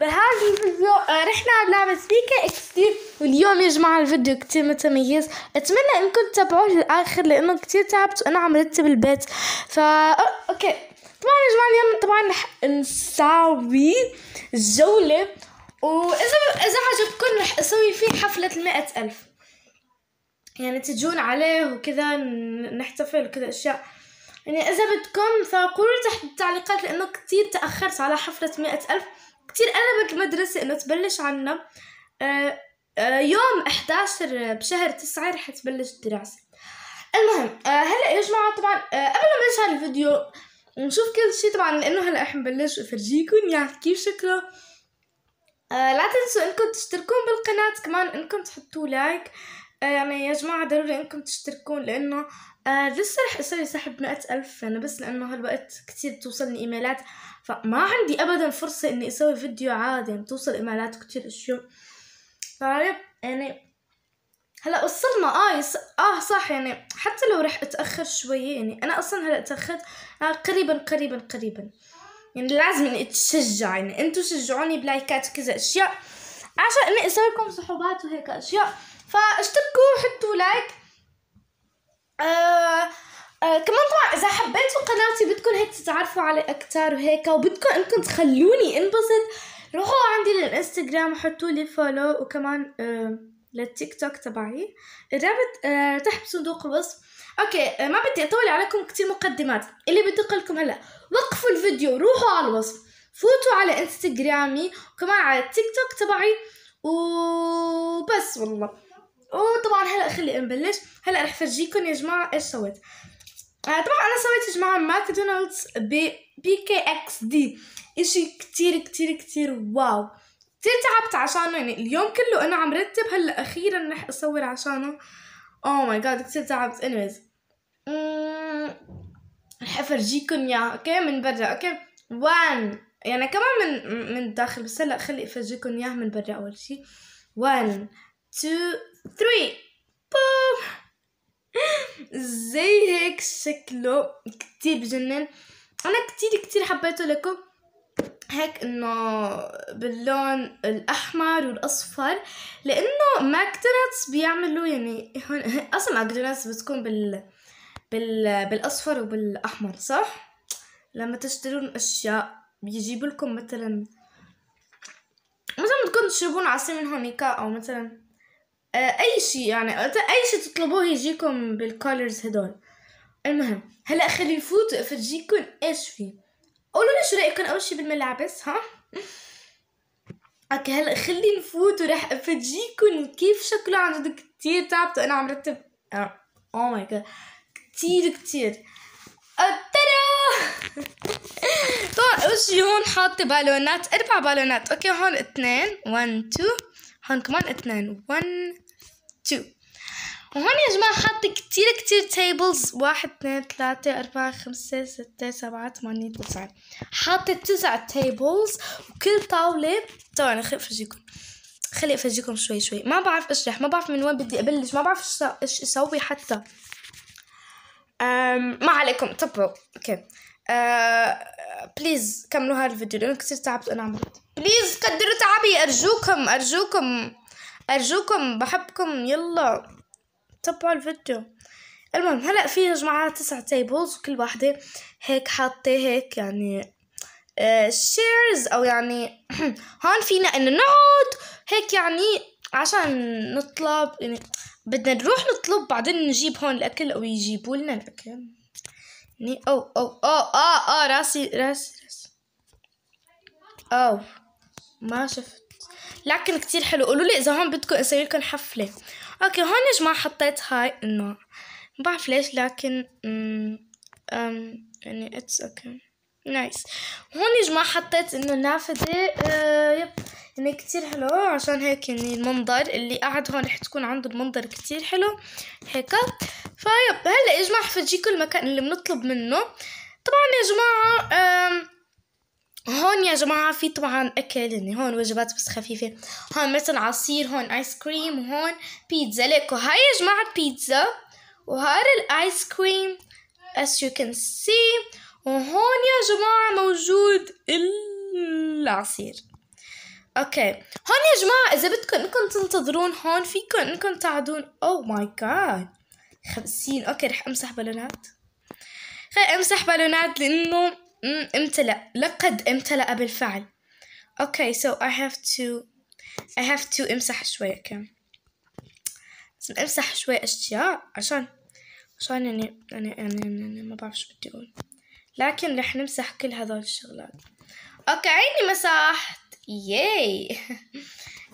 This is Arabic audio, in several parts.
بهذا الفيديو آه، رحنا لعبه بيكا اكس تي واليوم يا جماعة الفيديو كتير متميز اتمنى انكم تتابعوه للاخر لانه كتير تعبت وانا عم رتب البيت فا آه، اوكي طبعا يا جماعة اليوم طبعا رح نساوي جولة واذا اذا عجبكم رح اسوي فيه حفلة ال الف يعني تجون عليه وكذا نحتفل وكذا اشياء يعني اذا بدكم فقولوا تحت التعليقات لانه كتير تاخرت على حفلة مئة الف كتير قربت المدرسة إنه تبلش عنا آه، آه، يوم 11 بشهر 9 رح تبلش الدراسة المهم آه، هلا يا جماعة طبعا قبل ما نرجع الفيديو نشوف كل شي طبعا لأنه هلا رح نبلش أفرجيكم يعني كيف شكله لا تنسوا انكم تشتركون بالقناة كمان انكم تحطوا لايك like. يعني يا جماعة ضروري انكم تشتركون لانه لسه رح اسوي سحب مئة الف يعني بس لانه هالوقت كتير بتوصلني ايميلات فما عندي ابدا فرصة اني اسوي فيديو عادي يعني بتوصل ايميلات كتير اشياء فعليب يعني هلا وصلنا اه يص... اه صح يعني حتى لو رح اتاخر شوي يعني انا اصلا هلا تاخرت آه قريبا قريبا قريبا يعني لازم اني اتشجع يعني انتو شجعوني بلايكات وكذا اشياء عشان اني اسوي لكم صحوبات وهيك اشياء فاشتركوا وحطوا لايك آه آه كمان طبعا اذا حبيتوا قناتي بدكم هيك تتعرفوا علي اكثر وهيك وبدكم انكم تخلوني انبسط روحوا عندي للانستغرام وحطوا لي فولو وكمان آه للتيك توك تبعي الرابط آه تحت صندوق الوصف اوكي آه ما بدي اطول عليكم كتير مقدمات اللي بدي اقول لكم هلا وقفوا الفيديو روحوا على الوصف فوتوا على انستغرامي وكمان على التيك توك تبعي وبس والله وطبعا هلا خلي نبلش هلا رح فرجيكم يا جماعه ايش سويت آه طبعا انا سويت يا جماعه ماكدونالدز ب بي كي اكس دي اشي كتير كتير كتير واو كتير تعبت عشانه يعني اليوم كله انا عم رتب هلا اخيرا رح اصور عشانه اوه ماي جاد كتير تعبت انيز رح افرجيكم اياه اوكي من برا اوكي 1 يعني كمان من من الداخل بس هلا خلي افرجيكم اياه من برا اول شي 1 تو ثري بوم زي هيك شكله كتير بجنن انا كتير كتير حبيته لكم هيك انه باللون الاحمر والاصفر لانه ماكدونالدز بيعملوا يعني هون اصلا ماكدونالدز بتكون بال بال بالاصفر وبالاحمر صح لما تشترون اشياء بيجيبوا لكم مثلا مثلا بدكم تشربون عصير من هونيكا او مثلا آه، اي شيء يعني اي شيء تطلبوه يجيكم بالكولرز هدول المهم هلا خلي فوت افرجيكم ايش في قولوا لي شو رايكم اول شيء بالملابس ها اوكي هلا خلي نفوت وراح افرجيكم كيف شكله عن جد كثير تعبت وانا عم رتب اوه ماي oh جاد كثير كثير آه، ترى طبعا اول شيء هون حاطه بالونات اربع بالونات اوكي هون اثنين 1 2 هون كمان اثنين ون تو وهون يا جماعة حاطة كتير كتير تيبلز واحد اثنين ثلاثة أربعة خمسة ستة سبعة ثمانية تسعة حاطة تسع تيبلز وكل طاولة طبعا خليني أفرجيكم خليني أفرجيكم شوي شوي ما بعرف أشرح ما بعرف من وين بدي أبلش ما بعرف إيش أسوي حتى أم ما عليكم طبوا أوكي أه بليز كملوا هذا الفيديو لأنه كتير تعبت وأنا عم بليز قدروا تعبي أرجوكم أرجوكم أرجوكم بحبكم يلا تبعوا الفيديو المهم هلا في يا جماعة تسع تيبلز وكل واحدة هيك حاطة هيك يعني شيرز آه، او يعني هون فينا انه نقعد هيك يعني عشان نطلب يعني بدنا نروح نطلب بعدين نجيب هون الاكل او يجيبوا لنا الاكل يعني او او او اه اه راسي راسي راسي او ما شفت لكن كتير حلو قولوا لي اذا هون بدكم اسوي لكم حفله اوكي هون يا جماعه حطيت هاي انه ما بعرف ليش لكن امم أم يعني اتس اوكي نايس هون يا جماعه حطيت انه النافذه آه يب يعني كتير حلو عشان هيك يعني المنظر اللي قاعد هون رح تكون عنده المنظر كتير حلو هيك فيب هلا يا جماعه حفرجيكم المكان اللي بنطلب منه طبعا يا جماعه آه هون يا جماعة في طبعا أكل يعني هون وجبات بس خفيفة هون مثلا عصير هون آيس كريم وهون بيتزا ليكو هاي يا جماعة بيتزا وهذا الآيس كريم as you can see وهون يا جماعة موجود العصير اوكي هون يا جماعة اذا بدكم انكم تنتظرون هون فيكم انكم تعدون او ماي جاد خمسين اوكي رح امسح بالونات خليني امسح بالونات لانه امتلأ لقد امتلأ بالفعل okay so I have to I have to امسح شوية كم امسح شوية اشياء عشان عشان يعني يعني يعني, يعني ما بعرف شو بدي اقول لكن رح نمسح كل هذول الشغلات اوكي عيني مسحت ياي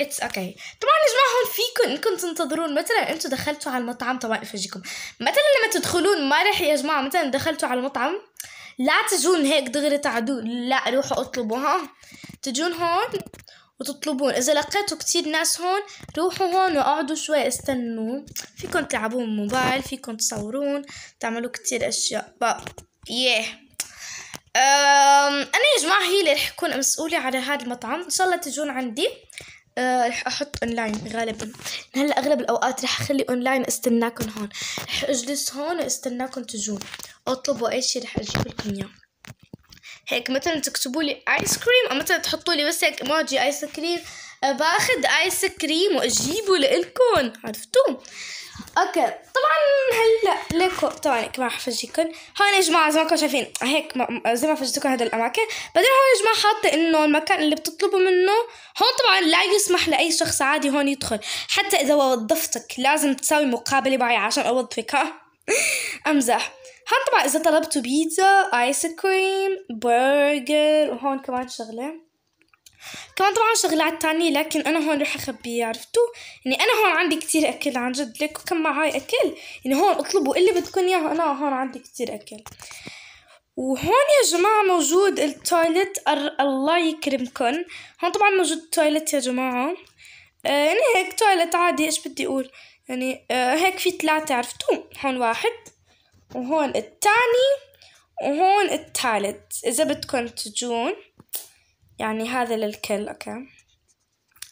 اتس اوكي طبعا يا جماعه هون فيكم انكم تنتظرون مثلا انتم دخلتوا على المطعم طبعا افرجيكم مثلا لما تدخلون ما رح يا جماعه مثلا دخلتوا على المطعم لا تجون هيك دغري تعدون لا روحوا اطلبوا ها تجون هون وتطلبون اذا لقيتوا كتير ناس هون روحوا هون واقعدوا شوي استنوا فيكم تلعبون موبايل فيكم تصورون تعملوا كتير اشياء بقى ياه انا يا جماعه هي اللي رح اكون مسؤوله على هذا المطعم ان شاء الله تجون عندي أه، رح احط اونلاين غالبا هلا اغلب الاوقات رح اخلي اونلاين استناكم هون رح اجلس هون واستناكم تجون اطلب شيء رح اجيب لكم اياه هيك مثلا تكتبوا لي ايس كريم او مثلا تحطوا لي بس هيك ايموجي ايس كريم باخذ ايس كريم واجيبه لكم عرفتوا اوكي طبعا هلا ليكو طبعا طبعا ما حفرجيكم هون يا جماعه زي ما كنتوا شايفين هيك زي ما فرجيتكم هذا الاماكن بعدين هون يا جماعه حاطه انه المكان اللي بتطلبوا منه هون طبعا لا يسمح لاي شخص عادي هون يدخل حتى اذا وظفتك لازم تساوي مقابله معي عشان اوظفك ها امزح هون طبعا اذا طلبتوا بيتزا ايس كريم برجر وهون كمان شغله كمان طبعا شغلات تانية لكن انا هون رح اخبيه عرفتوا يعني انا هون عندي كتير اكل عن جد لكم كم معاي اكل يعني هون اطلبوا اللي بدكم اياه انا هون عندي كتير اكل وهون يا جماعة موجود التواليت الله يكرمكن هون طبعا موجود التواليت يا جماعة آه يعني هيك تواليت عادي ايش بدي اقول يعني آه هيك في ثلاثة عرفتوا هون واحد وهون التاني وهون التالت إذا بدكم تجون يعني هذا للكل أوكي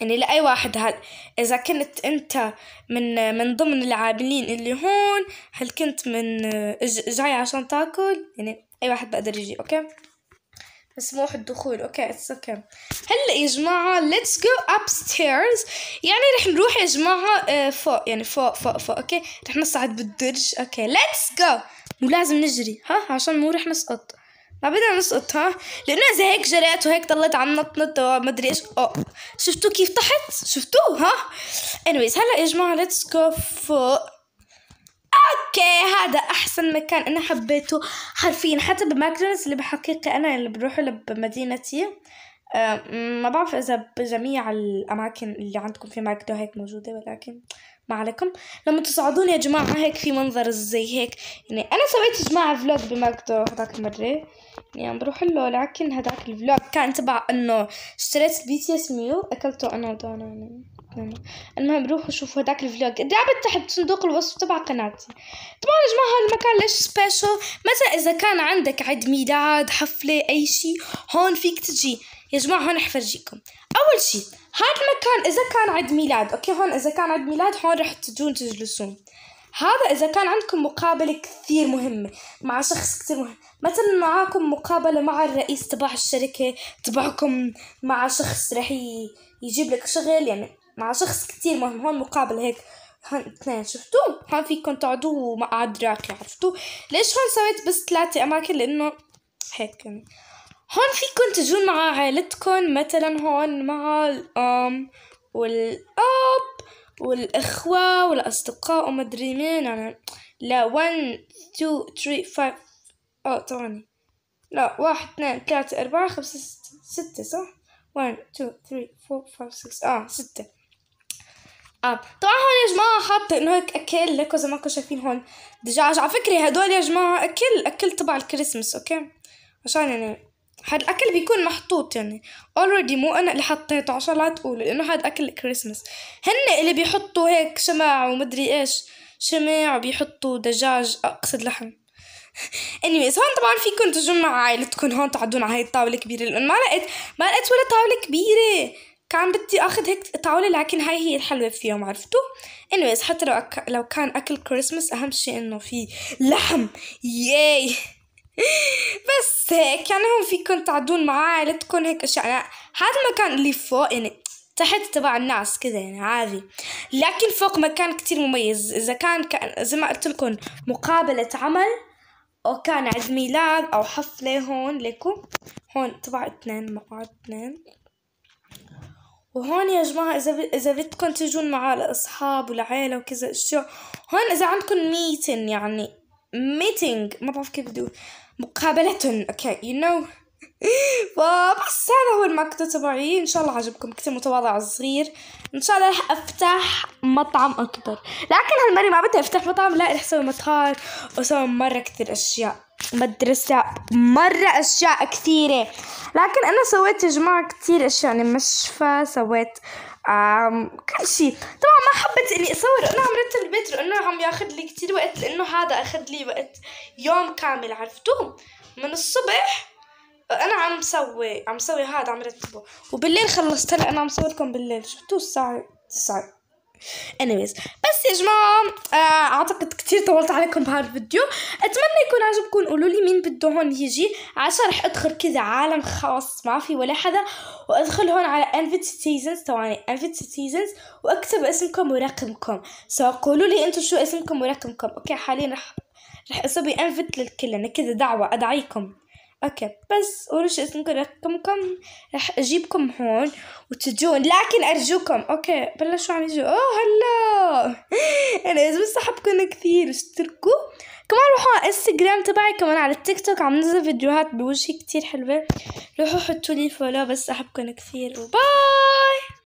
يعني لأي واحد هل إذا كنت أنت من من ضمن العاملين اللي هون هل كنت من جاي عشان تاكل يعني أي واحد بقدر يجي أوكي مسموح الدخول اوكي اتس اوكي هلا يا جماعه ليتس جو ستيرز يعني رح نروح يا جماعه آه، فوق يعني فوق فوق فوق اوكي رح نصعد بالدرج اوكي ليتس جو ولازم نجري ها عشان مو رح نسقط ما بدنا نسقط ها لانه اذا هيك جريت وهيك ضليت عم نط نط وما ادري ايش اوب شفتوا كيف تحت شفتوا ها انيويز هلا يا جماعه ليتس جو فوق اوكي هذا احسن مكان انا حبيته حرفيا حتى بماكدونالدز اللي بحقيقة انا اللي بروح له بمدينتي آه، ما بعرف اذا بجميع الاماكن اللي عندكم في ماكدو هيك موجودة ولكن ما عليكم لما تصعدون يا جماعة هيك في منظر زي هيك يعني انا سويت جماعة فلوج بماكدو هذاك المرة يعني عم بروح له لكن هذاك الفلوج كان تبع انه اشتريت البي تي اس ميو اكلته انا ودونا يعني اتنين المهم روحوا شوفوا هداك الفلوج دابت تحت صندوق الوصف تبع قناتي طبعا يا جماعه هالمكان ليش سبيشل مثلا اذا كان عندك عيد ميلاد حفله اي شيء هون فيك تجي يا جماعه هون رح فرجيكم اول شيء هذا المكان اذا كان عيد ميلاد اوكي هون اذا كان عيد ميلاد هون رح تجون تجلسون هذا إذا كان عندكم مقابلة كثير مهمة مع شخص كثير مهم مثلا معاكم مقابلة مع الرئيس تبع الشركة تبعكم مع شخص رح يجيب لك شغل يعني مع شخص كتير مهم هون مقابل هيك هون اثنين شفتوا هون فيكم تقعدوا مع دراكي عرفتوا ليش هون سويت بس ثلاثة أماكن لأنه هيك يعني هون فيكم تجون مع عائلتكم مثلا هون مع الأم والأب والإخوة والأصدقاء ومدري مين يعني لا 1 2 3 5 اه ثواني لا 1 2 3 4 5 6 ستة صح؟ 1 2 3 4 5 6 اه ستة اه طبعا هون يا جماعه حاط انه هيك اكل لكم زي ما انكم شايفين هون دجاج على فكره هدول يا جماعه اكل اكل تبع الكريسماس اوكي عشان يعني هاد الاكل بيكون محطوط يعني اوريدي مو انا اللي حطيته عشان لا تقولوا لانه هاد اكل الكريسماس هن اللي بيحطوا هيك شمع ومدري ايش شمع وبيحطوا دجاج اقصد لحم anyways هون طبعا فيكم تجوا عائلتكم هون تقعدون على هاي الطاوله الكبيره لانه ما لقيت ما لقيت ولا طاوله كبيره كان بدي اخذ هيك طاوله لكن هاي هي الحلوه فيهم عرفتوا انيويز حتى لو أك... لو كان اكل كريسمس اهم شيء انه في لحم ياي بس هيك يعني هم فيكم تعدون مع عائلتكم هيك اشياء يعني هذا المكان اللي فوق يعني تحت تبع الناس كذا يعني عادي لكن فوق مكان كتير مميز اذا كان, كان زي ما قلت لكم مقابله عمل او كان عيد ميلاد او حفله هون لكم هون تبع اثنين مقعد اثنين وهون يا جماعة إذا إذا بدكم تجون معاه لأصحاب والعيلة وكذا أشياء هون إذا عندكم ميتين يعني ميتينج ما بعرف كيف بدي مقابلة أوكي يو نو فبس هذا هو المكتب تبعي ان شاء الله عجبكم كتير متواضع صغير ان شاء الله رح افتح مطعم اكبر لكن هالمره ما بدي افتح مطعم لا رح اسوي مطار واسوي مره كثير اشياء مدرسة مرة أشياء كثيرة لكن أنا سويت يا جماعة كثير أشياء يعني مشفى سويت آم كل شيء طبعا ما حبيت إني أصور أنا عم رتب البيت لأنه عم ياخذ لي كثير وقت لأنه هذا أخذ لي وقت يوم كامل عرفتوه من الصبح انا عم سوي عم سوي هذا عم رتبه وبالليل خلصت هلا انا عم لكم بالليل شفتوا الساعه 9 انيويز بس يا جماعه آه اعتقد كثير طولت عليكم بهذا الفيديو اتمنى يكون عجبكم قولوا لي مين بده هون يجي عشان رح ادخل كذا عالم خاص ما في ولا حدا وادخل هون على انفيت سيزونز ثواني انفيت سيزونز واكتب اسمكم ورقمكم سو قولوا لي انتم شو اسمكم ورقمكم اوكي حاليا رح رح اسوي انفت للكل انا يعني كذا دعوه ادعيكم اوكي بس اسمكم رقمكم رح اجيبكم هون وتجون لكن ارجوكم اوكي بلشوا عم يجوا اوه هلا انا اذا لازم كثير اشتركوا كمان روحوا على الانستغرام تبعي كمان على التيك توك عم ننزل فيديوهات بوجهي كثير حلوة روحوا حطوا لي فولو بس احبكم كثير وباي